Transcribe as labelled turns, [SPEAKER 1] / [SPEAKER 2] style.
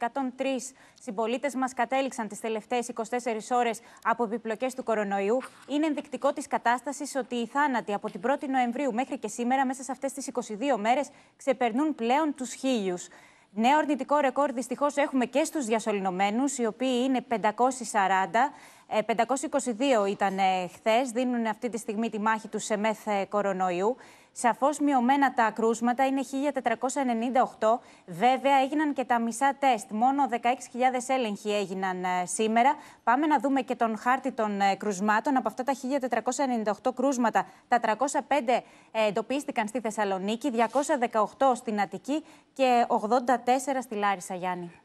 [SPEAKER 1] 103 συμπολίτες μας κατέληξαν τις τελευταίες 24 ώρες από επιπλοκές του κορονοϊού. Είναι ενδεικτικό της κατάστασης ότι οι θάνατοι από την 1η Νοεμβρίου μέχρι και σήμερα, μέσα σε αυτές τις 22 μέρες, ξεπερνούν πλέον τους χίλιους. Νέο αρνητικό ρεκόρ δυστυχώς έχουμε και στους διασωληνωμένους, οι οποίοι είναι 540. 522 ήταν χθε, δίνουν αυτή τη στιγμή τη μάχη τους σε μεθ ε, κορονοϊού. Σαφώς μειωμένα τα κρούσματα είναι 1498. Βέβαια, έγιναν και τα μισά τεστ. Μόνο 16.000 έλεγχοι έγιναν ε, σήμερα. Πάμε να δούμε και τον χάρτη των ε, κρουσμάτων. Από αυτά τα 1498 κρούσματα, τα 305 εντοπίστηκαν στη Θεσσαλονίκη, 218 στην Αττική και 84 στη Λάρισα, Γιάννη.